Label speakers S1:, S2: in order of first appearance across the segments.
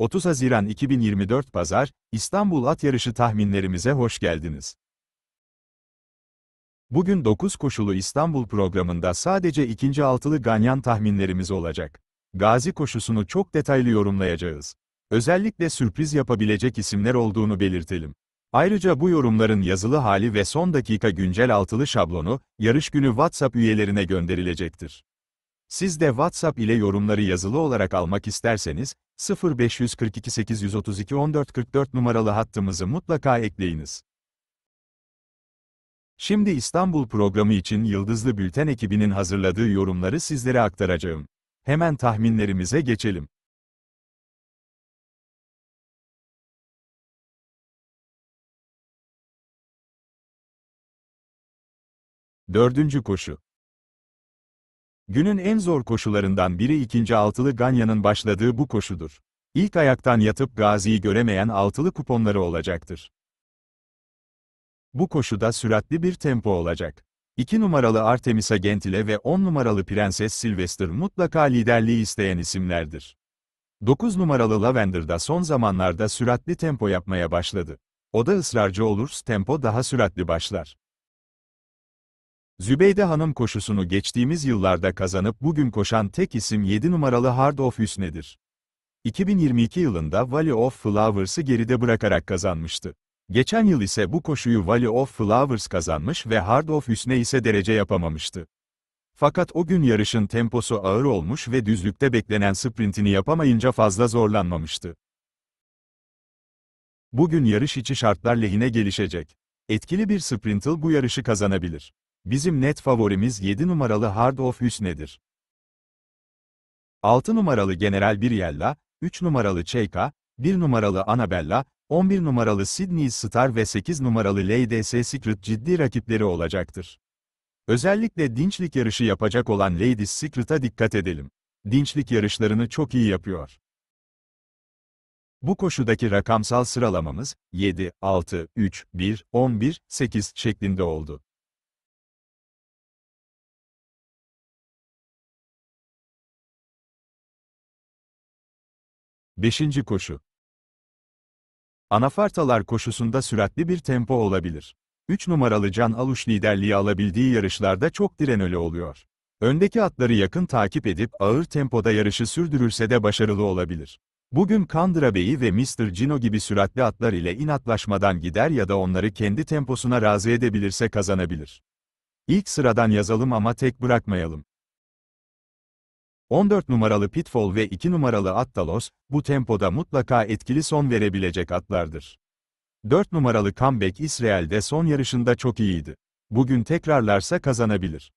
S1: 30 Haziran 2024 Pazar,
S2: İstanbul At Yarışı tahminlerimize hoş geldiniz. Bugün 9 koşulu İstanbul programında sadece ikinci altılı ganyan tahminlerimiz olacak. Gazi koşusunu çok detaylı yorumlayacağız. Özellikle sürpriz yapabilecek isimler olduğunu belirtelim. Ayrıca bu yorumların yazılı hali ve son dakika güncel altılı şablonu, yarış günü WhatsApp üyelerine gönderilecektir. Siz de WhatsApp ile yorumları yazılı olarak almak isterseniz, 0542 832 1444 numaralı hattımızı mutlaka ekleyiniz. Şimdi İstanbul programı için Yıldızlı Bülten ekibinin hazırladığı yorumları sizlere aktaracağım. Hemen tahminlerimize geçelim. Dördüncü koşu Günün en zor koşularından biri ikinci altılı Ganya'nın başladığı bu koşudur. İlk ayaktan yatıp gaziyi göremeyen altılı kuponları olacaktır. Bu koşuda süratli bir tempo olacak. 2 numaralı Artemisa Gentile ve 10 numaralı Prenses Sylvester mutlaka liderliği isteyen isimlerdir. 9 numaralı Lavender da son zamanlarda süratli tempo yapmaya başladı. O da ısrarcı olursa tempo daha süratli başlar. Zübeyde Hanım koşusunu geçtiğimiz yıllarda kazanıp bugün koşan tek isim 7 numaralı Hard of Hüsne'dir. 2022 yılında Valley of Flowers'ı geride bırakarak kazanmıştı. Geçen yıl ise bu koşuyu Valley of Flowers kazanmış ve Hard of Hüsne ise derece yapamamıştı. Fakat o gün yarışın temposu ağır olmuş ve düzlükte beklenen sprintini yapamayınca fazla zorlanmamıştı. Bugün yarış içi şartlar lehine gelişecek. Etkili bir sprintle bu yarışı kazanabilir. Bizim net favorimiz 7 numaralı Hard of Hüsne'dir. 6 numaralı General Biryella, 3 numaralı Çeyka, 1 numaralı Anabella, 11 numaralı Sydney Star ve 8 numaralı Ladies Secret ciddi rakipleri olacaktır. Özellikle dinçlik yarışı yapacak olan Ladies Secret'a dikkat edelim. Dinçlik yarışlarını çok iyi yapıyor. Bu koşudaki rakamsal sıralamamız 7, 6, 3, 1, 11, 8 şeklinde oldu. 5. Koşu Anafartalar koşusunda süratli bir tempo olabilir. 3 numaralı Can Aluş liderliği alabildiği yarışlarda çok direnöle oluyor. Öndeki atları yakın takip edip ağır tempoda yarışı sürdürülse de başarılı olabilir. Bugün Kandıra Bey'i ve Mr. Gino gibi süratli atlar ile inatlaşmadan gider ya da onları kendi temposuna razı edebilirse kazanabilir. İlk sıradan yazalım ama tek bırakmayalım. 14 numaralı Pitfall ve 2 numaralı Attalos, bu tempoda mutlaka etkili son verebilecek atlardır. 4 numaralı Comeback İsrail'de son yarışında çok iyiydi. Bugün tekrarlarsa kazanabilir.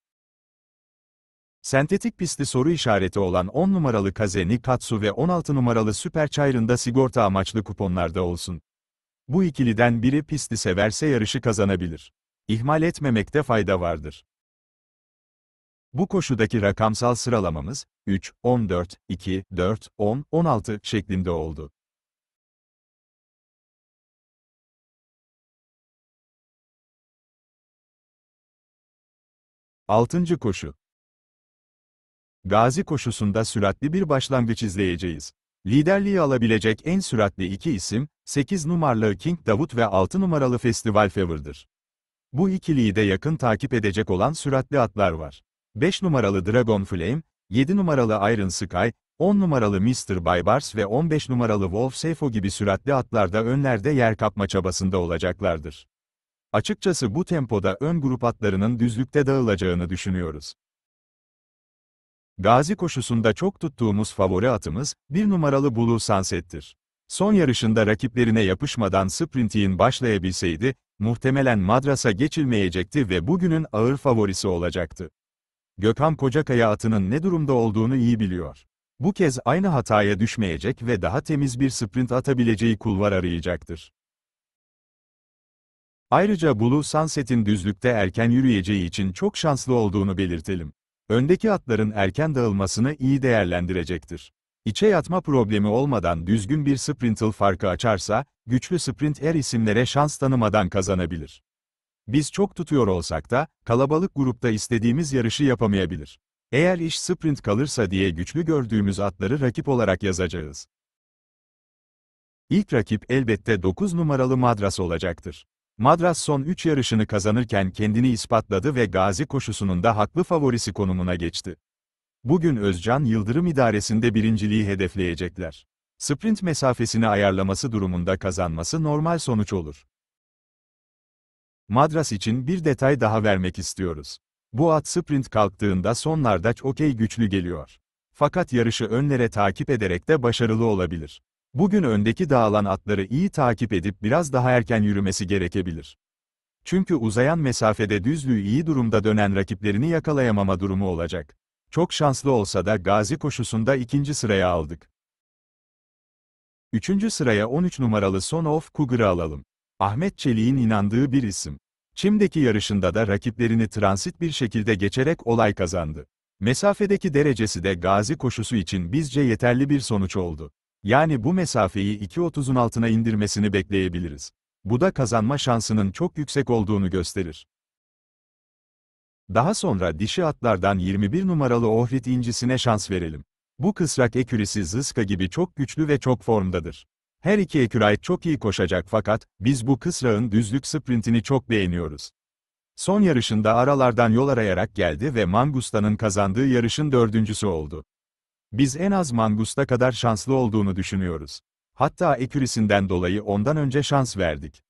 S2: Sentetik pisti soru işareti olan 10 numaralı Kazeni Katsu ve 16 numaralı Süper Çayrın'da sigorta amaçlı kuponlarda olsun. Bu ikiliden biri pisti severse yarışı kazanabilir. İhmal etmemekte fayda vardır. Bu koşudaki rakamsal sıralamamız 3, 14, 2, 4, 10, 16 şeklinde oldu. Altıncı koşu. Gazi koşusunda süratli bir başlangıç izleyeceğiz. Liderliği alabilecek en süratli iki isim, 8 numaralı King Davut ve 6 numaralı Festival Favor'dır. Bu ikiliyi de yakın takip edecek olan süratli atlar var. 5 numaralı Dragon Flame, 7 numaralı Iron Sky, 10 numaralı Mr. Baybars ve 15 numaralı Wolf Sefo gibi süratli atlarda önlerde yer kapma çabasında olacaklardır. Açıkçası bu tempoda ön grup atlarının düzlükte dağılacağını düşünüyoruz. Gazi koşusunda çok tuttuğumuz favori atımız, 1 numaralı Blue Sunset'tir. Son yarışında rakiplerine yapışmadan sprintin başlayabilseydi, muhtemelen madrasa geçilmeyecekti ve bugünün ağır favorisi olacaktı. Gökhan Kocakaya atının ne durumda olduğunu iyi biliyor. Bu kez aynı hataya düşmeyecek ve daha temiz bir sprint atabileceği kulvar arayacaktır. Ayrıca Bulu Sunset'in düzlükte erken yürüyeceği için çok şanslı olduğunu belirtelim. Öndeki atların erken dağılmasını iyi değerlendirecektir. İçe yatma problemi olmadan düzgün bir sprintle farkı açarsa, güçlü sprint er isimlere şans tanımadan kazanabilir. Biz çok tutuyor olsak da, kalabalık grupta istediğimiz yarışı yapamayabilir. Eğer iş sprint kalırsa diye güçlü gördüğümüz atları rakip olarak yazacağız. İlk rakip elbette 9 numaralı Madras olacaktır. Madras son 3 yarışını kazanırken kendini ispatladı ve gazi koşusunun da haklı favorisi konumuna geçti. Bugün Özcan Yıldırım idaresinde birinciliği hedefleyecekler. Sprint mesafesini ayarlaması durumunda kazanması normal sonuç olur. Madras için bir detay daha vermek istiyoruz. Bu at sprint kalktığında sonlarda okey güçlü geliyor. Fakat yarışı önlere takip ederek de başarılı olabilir. Bugün öndeki dağılan atları iyi takip edip biraz daha erken yürümesi gerekebilir. Çünkü uzayan mesafede düzlüğü iyi durumda dönen rakiplerini yakalayamama durumu olacak. Çok şanslı olsa da gazi koşusunda ikinci sıraya aldık. Üçüncü sıraya 13 numaralı Son of Cougar'ı alalım. Ahmet Çelik'in inandığı bir isim. Çim'deki yarışında da rakiplerini transit bir şekilde geçerek olay kazandı. Mesafedeki derecesi de gazi koşusu için bizce yeterli bir sonuç oldu. Yani bu mesafeyi 2.30'un altına indirmesini bekleyebiliriz. Bu da kazanma şansının çok yüksek olduğunu gösterir. Daha sonra dişi atlardan 21 numaralı Ohrit incisine şans verelim. Bu kısrak ekürisi Zıska gibi çok güçlü ve çok formdadır. Her iki Ekürayt çok iyi koşacak fakat, biz bu kısrağın düzlük sprintini çok beğeniyoruz. Son yarışında aralardan yol arayarak geldi ve Mangusta'nın kazandığı yarışın dördüncüsü oldu. Biz en az Mangusta kadar şanslı olduğunu düşünüyoruz. Hatta ekürisinden dolayı ondan önce şans verdik.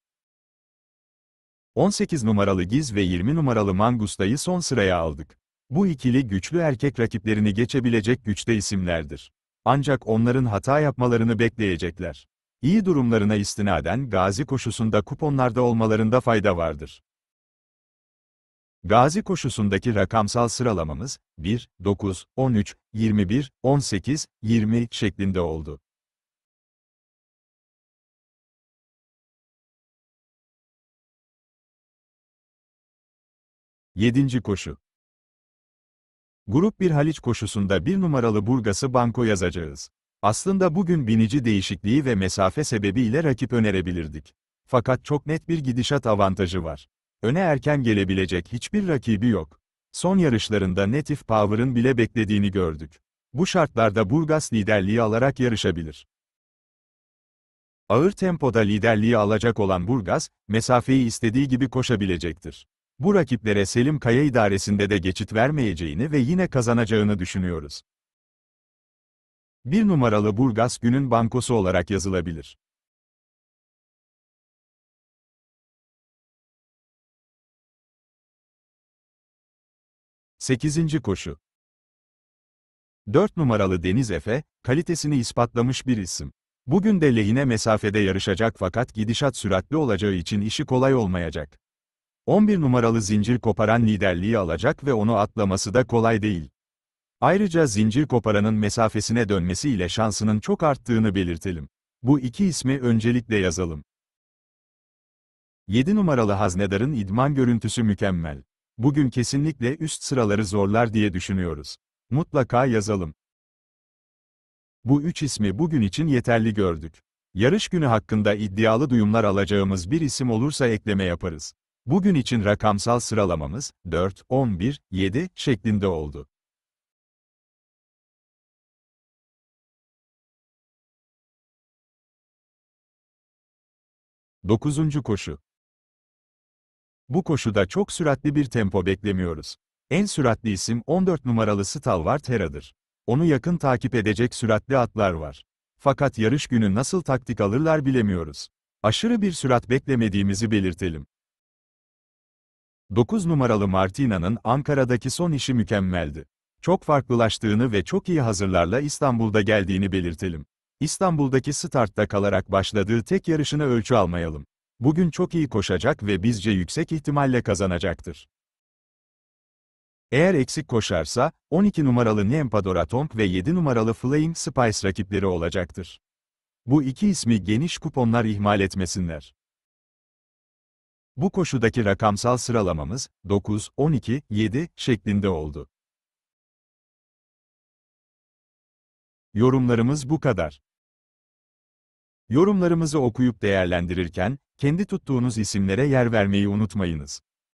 S2: 18 numaralı Giz ve 20 numaralı Mangusta'yı son sıraya aldık. Bu ikili güçlü erkek rakiplerini geçebilecek güçte isimlerdir. Ancak onların hata yapmalarını bekleyecekler. İyi durumlarına istinaden gazi koşusunda kuponlarda olmalarında fayda vardır. Gazi koşusundaki rakamsal sıralamamız 1, 9, 13, 21, 18, 20 şeklinde oldu. Yedinci koşu Grup 1 Haliç koşusunda bir numaralı Burgas'ı banko yazacağız. Aslında bugün binici değişikliği ve mesafe sebebiyle rakip önerebilirdik. Fakat çok net bir gidişat avantajı var. Öne erken gelebilecek hiçbir rakibi yok. Son yarışlarında Native Power'ın bile beklediğini gördük. Bu şartlarda Burgas liderliği alarak yarışabilir. Ağır tempoda liderliği alacak olan Burgas, mesafeyi istediği gibi koşabilecektir. Bu rakiplere Selim Kaya idaresinde de geçit vermeyeceğini ve yine kazanacağını düşünüyoruz. Bir numaralı Burgas günün bankosu olarak yazılabilir. Sekizinci koşu Dört numaralı Deniz Efe, kalitesini ispatlamış bir isim. Bugün de lehine mesafede yarışacak fakat gidişat süratli olacağı için işi kolay olmayacak. 11 numaralı zincir koparan liderliği alacak ve onu atlaması da kolay değil. Ayrıca zincir koparanın mesafesine dönmesiyle şansının çok arttığını belirtelim. Bu iki ismi öncelikle yazalım. 7 numaralı haznedarın idman görüntüsü mükemmel. Bugün kesinlikle üst sıraları zorlar diye düşünüyoruz. Mutlaka yazalım. Bu üç ismi bugün için yeterli gördük. Yarış günü hakkında iddialı duyumlar alacağımız bir isim olursa ekleme yaparız. Bugün için rakamsal sıralamamız 4, 11, 7 şeklinde oldu. 9. koşu. Bu koşuda çok süratli bir tempo beklemiyoruz. En süratli isim 14 numaralı Stalvar Tera'dır. Onu yakın takip edecek süratli atlar var. Fakat yarış günü nasıl taktik alırlar bilemiyoruz. Aşırı bir sürat beklemediğimizi belirtelim. 9 numaralı Martina'nın Ankara'daki son işi mükemmeldi. Çok farklılaştığını ve çok iyi hazırlarla İstanbul'da geldiğini belirtelim. İstanbul'daki startta kalarak başladığı tek yarışını ölçü almayalım. Bugün çok iyi koşacak ve bizce yüksek ihtimalle kazanacaktır. Eğer eksik koşarsa, 12 numaralı Nempadora Tomp ve 7 numaralı Flame Spice rakipleri olacaktır. Bu iki ismi geniş kuponlar ihmal etmesinler. Bu koşudaki rakamsal sıralamamız 9, 12,
S1: 7 şeklinde oldu.
S2: Yorumlarımız bu kadar. Yorumlarımızı okuyup değerlendirirken, kendi tuttuğunuz isimlere yer vermeyi unutmayınız.